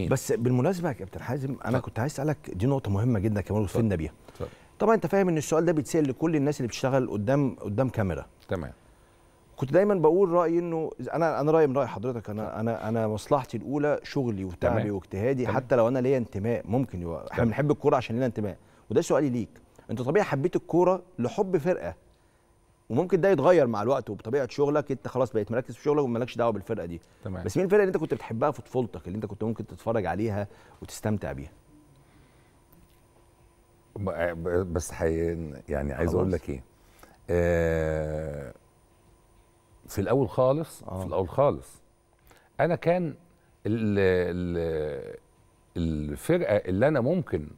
إيه. بس بالمناسبه يا كابتن حازم انا كنت عايز اسالك دي نقطه مهمه جدا كمان وصلنا بيها طبعا انت فاهم ان السؤال ده بيتسال لكل الناس اللي بتشتغل قدام قدام كاميرا تمام كنت دايما بقول رايي انه انا انا رايي من راي حضرتك انا انا انا مصلحتي الاولى شغلي وتعبي واجتهادي حتى لو انا ليا انتماء ممكن احنا بنحب الكوره عشان لنا انتماء وده سؤالي ليك انت طبيعي حبيت الكوره لحب فرقه وممكن ده يتغير مع الوقت وبطبيعه شغلك انت خلاص بقيت مركز في شغلك ومالكش دعوه بالفرقه دي تمام. بس مين الفرقه اللي انت كنت بتحبها في طفولتك اللي انت كنت ممكن تتفرج عليها وتستمتع بيها آه، بس حي... يعني عايز اقول لك ايه آه... في الاول خالص آه. في الاول خالص انا كان ال... ال... الفرقه اللي انا ممكن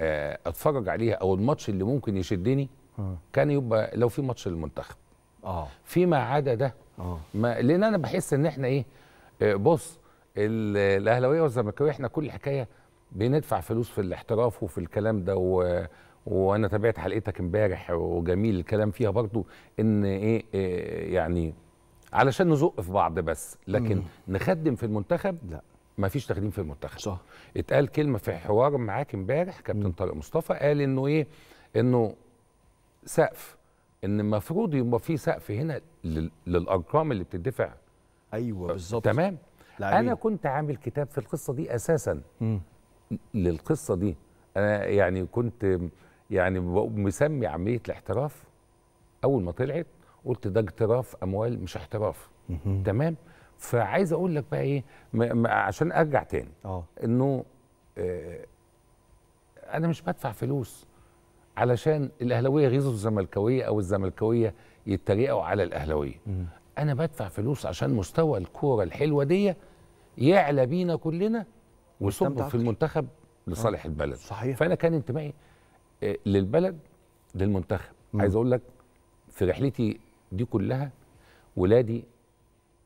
آه، اتفرج عليها او الماتش اللي ممكن يشدني آه. كان يبقى لو في ماتش للمنتخب اه فيما عدا ده اه لان انا بحس ان احنا ايه آه، بص الاهلاويه والزمالكاويه احنا كل حكايه بندفع فلوس في الاحتراف وفي الكلام ده و... وانا تابعت حلقتك امبارح وجميل الكلام فيها برضو ان ايه, إيه يعني علشان نزق في بعض بس لكن مم. نخدم في المنتخب لا ما فيش تخديم في المنتخب صح اتقال كلمه في حوار معاك امبارح كابتن طارق مصطفى قال انه ايه انه سقف ان المفروض يبقى في سقف هنا للارقام اللي بتدفع ايوه بالظبط تمام لعبين. انا كنت عامل كتاب في القصه دي اساسا م. للقصه دي انا يعني كنت يعني مسمي عمليه الاحتراف اول ما طلعت قلت ده اقتراف اموال مش احتراف م. تمام فعايز اقول لك بقى ايه م- م- عشان ارجع تاني اه انه آه انا مش بدفع فلوس علشان الاهلاويه يغيظوا الزملكاويه او الزملكاويه يتريقوا على الاهلاويه انا بدفع فلوس عشان مستوى الكوره الحلوه دي يعلى بينا كلنا ويصب في المنتخب آه. لصالح البلد صحيح فانا كان انتمائي آه، للبلد للمنتخب مم. عايز اقول لك في رحلتي دي كلها ولادي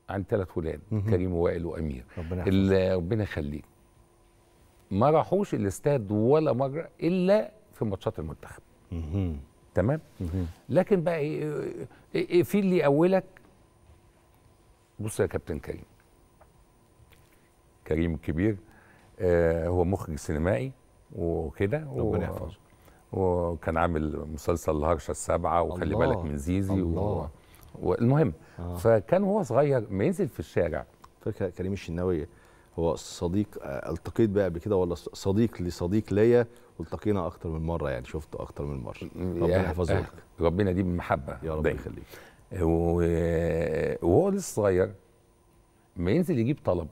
عن ثلاث ولاد مم. كريم ووائل وامير ربنا يخليك ما راحوش الاستاد ولا مره الا في ماتشات المنتخب تمام لكن بقى ايه, إيه،, إيه، في اللي اولك بص يا كابتن كريم كريم الكبير آه هو مخرج سينمائي وكده ربنا يحفظه وكان عامل مسلسل الهرشه السبعه وخلي الله بالك من زيزي و... والمهم آه. فكان هو صغير ما ينزل في الشارع فاكر كريم الشناوي هو صديق آه، التقيت بقى قبل كده ولا صديق لصديق ليا والتقينا اكتر من مره يعني شفته اكتر من مره ربنا يحفظه لك ربنا دي بمحبه يا رب طيب. يخليك وهو لسه صغير ما ينزل يجيب طلب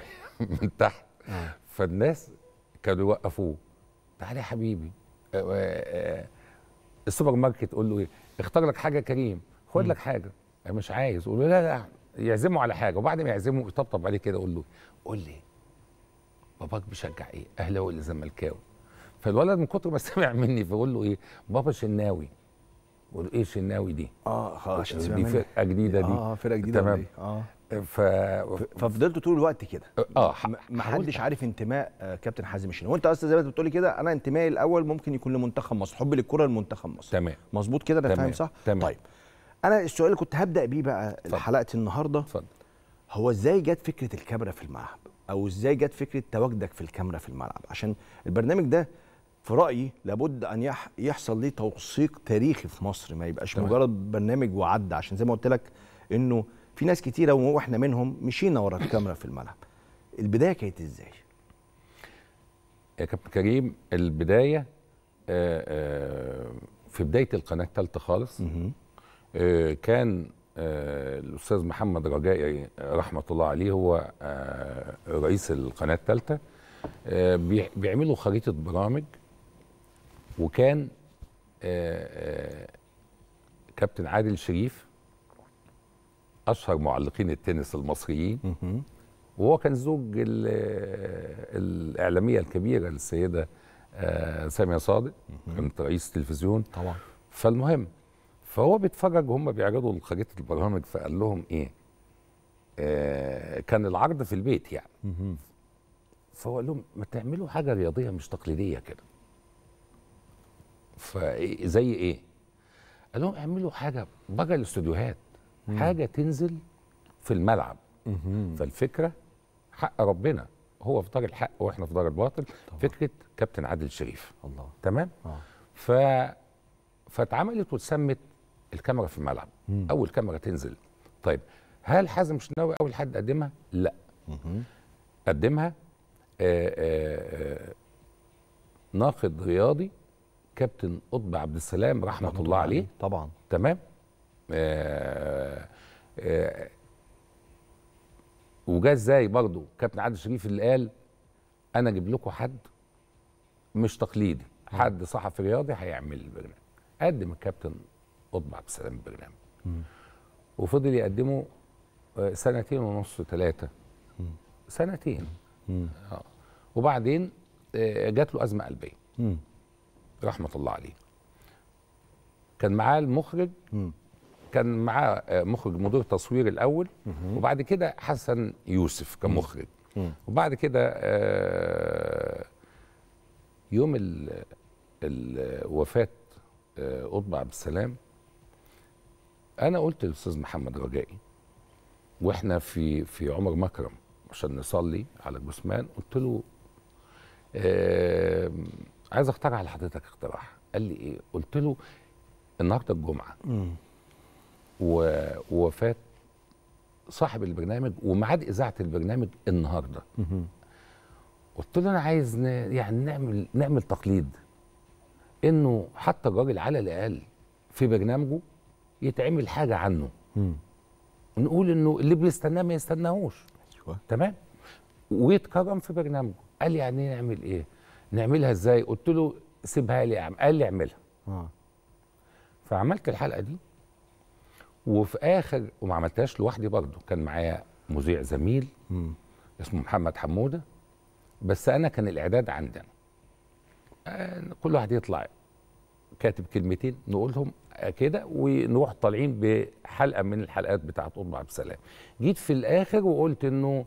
من تحت آه. فالناس كانوا يوقفوه تعالى يا حبيبي آه، آه، السوبر ماركت قول له ايه اختار لك حاجه كريم خد لك حاجه انا مش عايز قول له لا لا يعزمه على حاجه وبعد ما يعزمه يطبطب عليه كده قول له قول لي باباك بيشجع ايه اهلاوي ولا زملكاوي فالولد من كتر ما سمع مني فبقول له ايه بابا شناوي بقول له ايه شناوي دي آه،, اه عشان دي فرقه جديده دي اه, آه، فرقه جديده تمام إيه؟ اه ف... ففضلت طول الوقت كده اه, آه، ما حدش عارف انتماء كابتن حازم الشناوي وانت اصلا زي ما انت بتقولي كده انا انتمائي الاول ممكن يكون لمنتخب مصر حبي للكره لمنتخب مصر تمام مظبوط كده انا فاهم صح تمام. طيب انا السؤال اللي كنت هبدا بيه بقى حلقه النهارده اتفضل هو ازاي جت فكره الكاميرا في الملعب او ازاي جت فكره تواجدك في الكاميرا في الملعب عشان البرنامج ده في رايي لابد ان يحصل ليه توثيق تاريخي في مصر ما يبقاش طبعا. مجرد برنامج وعد عشان زي ما قلت لك انه في ناس كتيره واحنا منهم مشينا ورا الكاميرا في الملعب البدايه كانت ازاي يا كابتن كريم البدايه آآ آه، آآ آه، في بدايه القناه الثالثه خالص آه، كان الاستاذ محمد رجائي رحمه الله عليه هو رئيس القناه الثالثه بيعملوا خريطه برامج وكان آه، آه، كابتن عادل شريف اشهر معلقين التنس المصريين وهو كان زوج آه، الاعلاميه الكبيره السيده ساميه صادق كانت رئيس تلفزيون طبعا فالمهم فهو بيتفرج وهم بيعرضوا خريطه البرامج فقال لهم ايه آه كان العرض في البيت يعني فهو قال لهم ما تعملوا حاجه رياضيه مش تقليديه كده فزي ايه؟ قال لهم اعملوا حاجه بره الاستوديوهات حاجه تنزل في الملعب فالفكره حق ربنا هو في دار الحق واحنا في دار الباطل طبعا. فكره كابتن عادل شريف الله تمام آه. ف فاتعملت واتسمت الكاميرا في الملعب مم. اول كاميرا تنزل طيب هل حازم شناوي اول حد قدمها لا مم. قدمها آآ آه، آآ آه، آه، ناقد رياضي كابتن قطب عبد السلام رحمه الله, الله عليه طبعا تمام آه آه وجا ازاي برضه كابتن عادل شريف اللي قال انا اجيب لكم حد مش تقليدي حد صحفي رياضي هيعمل البرنامج قدم الكابتن قطب عبد السلام البرنامج وفضل يقدمه آه، سنتين ونص ثلاثه سنتين آه. وبعدين آه، جات له ازمه قلبيه رحمه الله عليه كان معاه المخرج كان معاه آه، مخرج مدير تصوير الاول وبعد كده حسن يوسف كمخرج وبعد كده آه، يوم الوفاه آه، قطب عبد السلام انا قلت للاستاذ محمد رجائي واحنا في في عمر مكرم عشان نصلي على جثمان قلت له عايز اقترح لحضرتك اقتراح قال لي ايه قلت له النهارده الجمعه ووفاه صاحب البرنامج وميعاد اذاعه البرنامج النهارده قلت له انا عايز ن... يعني نعمل نعمل تقليد انه حتى الراجل على الاقل في برنامجه يتعمل حاجه عنه نقول انه اللي بيستناه ما يستناهوش ايوه تمام ويتكرم في برنامجه قال يعني نعمل ايه نعملها ازاي قلت له سيبها لي أعمل. قال لي اعملها آه. فعملت الحلقه دي وفي اخر وما عملتهاش لوحدي برضه كان معايا مذيع زميل م. اسمه محمد حموده بس انا كان الاعداد عندنا كل واحد يطلع كاتب كلمتين نقولهم كده ونروح طالعين بحلقه من الحلقات بتاعت ام عبد السلام جيت في الاخر وقلت انه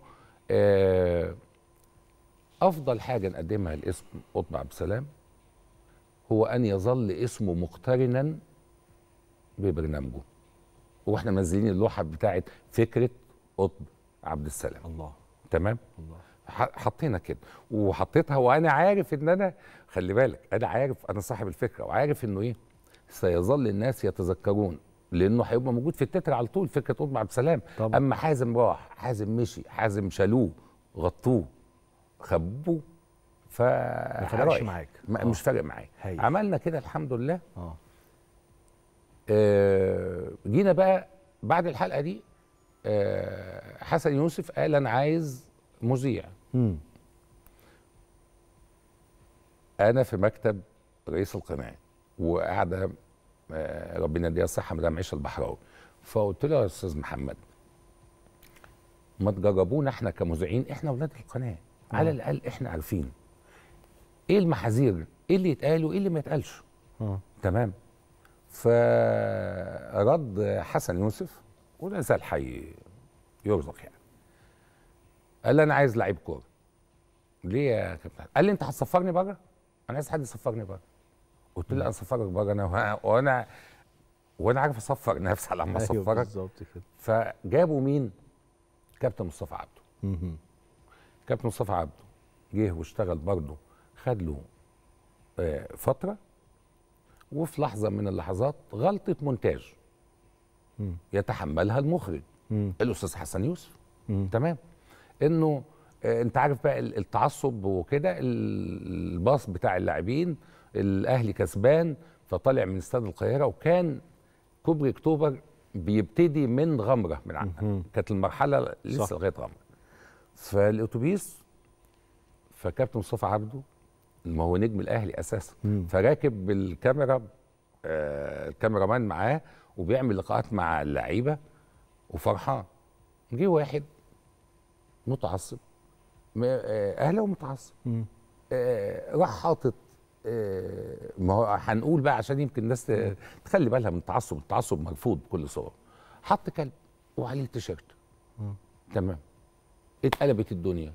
آه افضل حاجه نقدمها لاسم قطب عبد السلام هو ان يظل اسمه مقترنا ببرنامجه واحنا منزلين اللوحه بتاعه فكره قطب عبد السلام الله تمام الله حطينا كده وحطيتها وانا عارف ان انا خلي بالك انا عارف انا صاحب الفكره وعارف انه ايه سيظل الناس يتذكرون لانه هيبقى موجود في التتر على طول فكره قطب عبد السلام طبعا. اما حازم راح حازم مشي حازم شالوه غطوه خبوه ف ما فرقش معاك مش آه. فارق معايا عملنا كده الحمد لله آه. اه جينا بقى بعد الحلقه دي آه حسن يوسف قال انا عايز مذيع انا في مكتب رئيس القناه وقاعده آه، ربنا يديها الصحه مدام عيشه البحراوي فقلت له يا استاذ محمد ما تجربونا احنا كمذيعين احنا ولاد القناه على آه. الاقل احنا عارفين ايه المحاذير ايه اللي يتقال وايه اللي ما يتقالش آه. تمام فرد حسن يوسف ولا زال حي يرزق يعني قال لي انا عايز لعيب كوره ليه يا كابتن قال لي انت هتصفرني بره انا عايز حد يصفرني بره قلت له انا اصفرك بره انا وانا وانا عارف اصفر نفسي على ما اصفرك أيوه، بالظبط كده فجابوا مين كابتن مصطفى عبده كابتن مصطفى عبده جه واشتغل برضه خد له آه، فتره وفي لحظه من اللحظات غلطه مونتاج يتحملها المخرج الاستاذ حسن يوسف مم. تمام انه آه، انت عارف بقى التعصب وكده الباص بتاع اللاعبين الاهلي كسبان فطالع من استاد القاهره وكان كوبري اكتوبر بيبتدي من غمره من كانت المرحله لسه لغايه غمره فالاتوبيس فكابتن مصطفى عبده ما هو نجم الاهلي اساسا فراكب بالكاميرا آه الكاميرا مان معاه وبيعمل لقاءات مع اللعيبه وفرحان جه واحد متعصب آه، اهلا ومتعصب آه راح حاطط آه ما هو هنقول بقى عشان يمكن الناس تخلي بالها من التعصب التعصب مرفوض بكل صوره حط كلب وعليه تيشيرت تمام اتقلبت الدنيا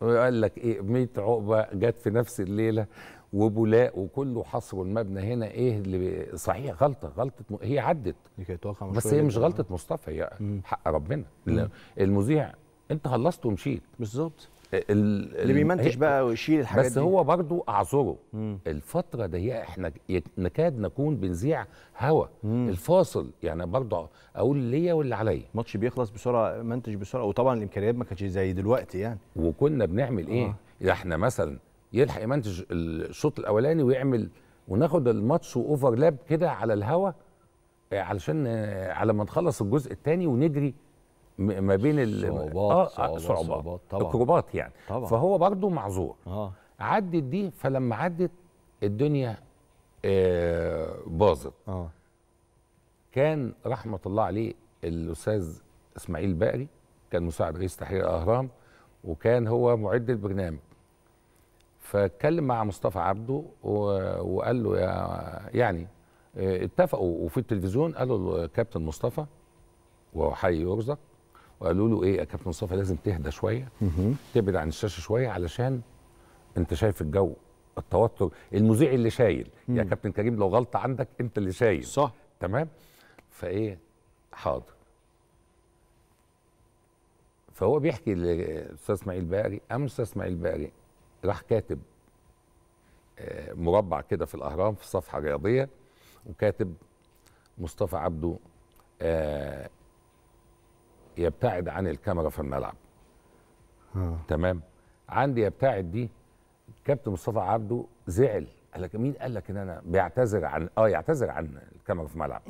وقال لك ايه 100 عقبه جت في نفس الليله وبلاء وكله حصر المبنى هنا ايه اللي صحيح غلطه غلطه هي عدت بس هي مش غلطه مصطفى هي حق ربنا المذيع انت خلصت ومشيت بالظبط اللي بيمنتج بقى ويشيل الحاجات بس دي بس هو برضه اعذره الفتره دي احنا نكاد نكون بنذيع هواء الفاصل يعني برضه اقول ليا واللي عليا الماتش بيخلص بسرعه منتج بسرعه وطبعا الامكانيات ما كانتش زي دلوقتي يعني وكنا بنعمل ايه آه. احنا مثلا يلحق يمنتج الشوط الاولاني ويعمل وناخد الماتش واوفرلاب كده على الهواء علشان على ما نخلص الجزء الثاني ونجري ما بين الصعوبات آه صعوبات, آه، صعوبات طبعا الكروبات يعني طبعا فهو برضه معذور آه. عدت دي فلما عدت الدنيا آه باظت آه. كان رحمه الله عليه الاستاذ اسماعيل بقري كان مساعد رئيس تحرير الاهرام وكان هو معد البرنامج فاتكلم مع مصطفى عبده وقال له يا يعني آه، اتفقوا وفي التلفزيون قالوا له كابتن مصطفى وهو حي يرزق وقالوا له ايه يا كابتن مصطفى لازم تهدى شويه تبعد عن الشاشه شويه علشان انت شايف الجو التوتر المذيع اللي شايل يا كابتن كريم لو غلطه عندك انت اللي شايل صح تمام فايه حاضر فهو بيحكي للاستاذ اسماعيل باري قام الاستاذ اسماعيل باري راح كاتب آه، مربع كده في الاهرام في صفحه رياضيه وكاتب مصطفى عبده آه، يبتعد عن الكاميرا في الملعب آه. تمام عندي يبتعد دي كابتن مصطفى عبده زعل قال لك مين قال لك ان انا بيعتذر عن اه يعتذر عن الكاميرا في الملعب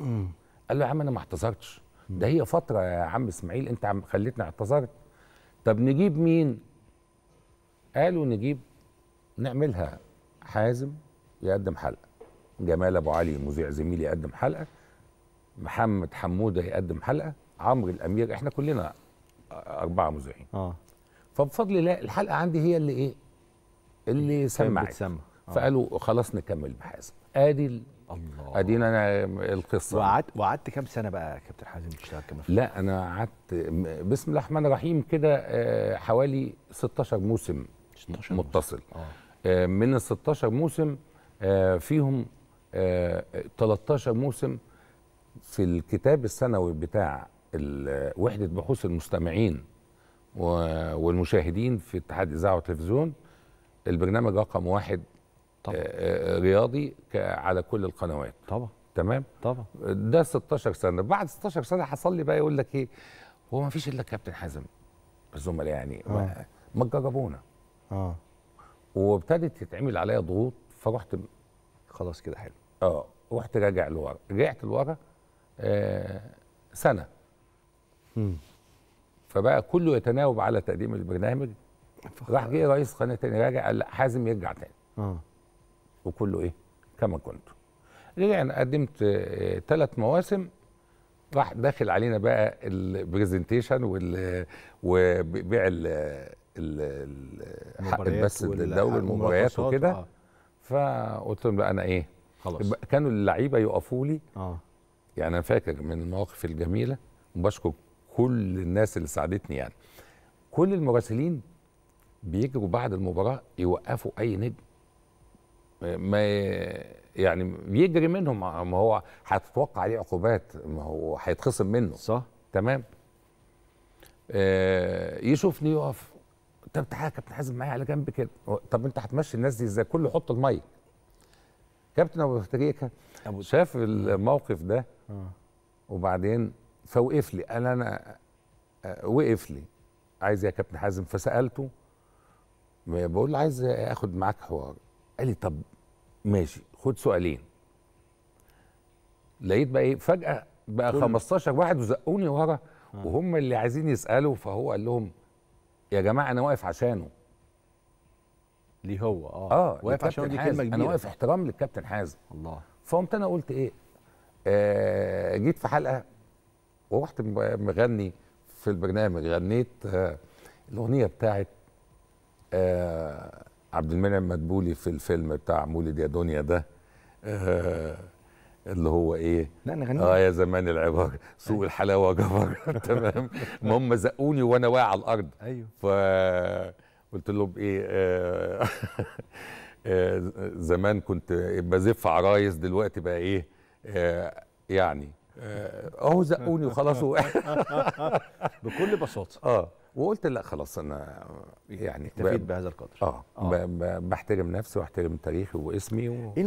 قال له يا عم انا ما اعتذرتش ده هي فتره يا عم اسماعيل انت عم خليتني اعتذرت طب نجيب مين قالوا نجيب نعملها حازم يقدم حلقه جمال ابو علي مذيع زميلي يقدم حلقه محمد حموده يقدم حلقه عمرو الامير احنا كلنا اربعه مذيعين اه فبفضل الله الحلقه عندي هي اللي ايه اللي سمعت سمع. آه. فقالوا خلاص نكمل بحازم ادي الله ادينا انا القصه وقعدت وقعدت كام سنه بقى يا كابتن حازم تشتغل كمان لا انا قعدت بسم الله الرحمن الرحيم كده آه، حوالي 16 موسم 16 متصل آه. آه، من ال 16 موسم آه، فيهم 13 موسم في الكتاب السنوي بتاع وحده بحوث المستمعين والمشاهدين في اتحاد الاذاعه والتلفزيون البرنامج رقم واحد آه، طبعا. آه، رياضي على كل القنوات طبعا تمام طبعا ده 16 سنه بعد 16 سنه حصل لي بقى يقول لك ايه هو ما فيش الا كابتن حازم الزملاء يعني آه. ما تجربونا اه وابتدت تتعمل عليا ضغوط فرحت خلاص كده حلو اه رحت راجع لورا رجعت لورا آه سنه فبقى كله يتناوب على تقديم البرنامج راح جه رئيس قناه تاني راجع قال لا حازم يرجع تاني اه وكله ايه كما كنت انا قدمت ثلاث آه، مواسم راح داخل علينا بقى البرزنتيشن وال وبيع ال حق البث الدوري المباريات وكده آه. فقلت لهم لا انا ايه خلاص كانوا اللعيبه يقفوا لي اه يعني انا فاكر من المواقف الجميله وبشكر كل الناس اللي ساعدتني يعني كل المراسلين بيجروا بعد المباراه يوقفوا اي نجم ما يعني بيجري منهم ما هو هتتوقع عليه عقوبات ما هو هيتخصم منه صح تمام آه يشوفني يقف طب تعالى يا كابتن حازم معايا على جنب كده طب انت هتمشي الناس دي ازاي كله حط الميه كابتن ابو تريكه شاف الموقف ده آه. وبعدين فوقف لي قال انا آه، وقف لي عايز يا كابتن حازم فسالته بقول له عايز اخد معاك حوار قال لي طب ماشي خد سؤالين لقيت بقى ايه فجاه بقى 15 واحد وزقوني ورا وهم اللي عايزين يسالوا فهو قال لهم يا جماعه انا واقف عشانه ليه هو اه, آه واقف عشان دي كلمه كبيره انا واقف احترام للكابتن حازم الله فقمت انا قلت ايه آه جيت في حلقه ورحت مغني في البرنامج غنيت آه، الاغنيه بتاعت آه، عبد المنعم مدبولي في الفيلم بتاع مولد يا دنيا ده آه، اللي هو ايه لا انا غنيت اه يا زمان العباره سوق أيوه. الحلاوه جبر تمام المهم زقوني وانا واقع على الارض ايوه فقلت لهم ايه آه زمان كنت بزف عرايس دلوقتي بقى ايه آه يعني اهو زقوني وخلاص بكل بساطه اه وقلت لا خلاص انا يعني اكتفيت بهذا القدر اه, آه. بحترم نفسي واحترم تاريخي واسمي و... إيه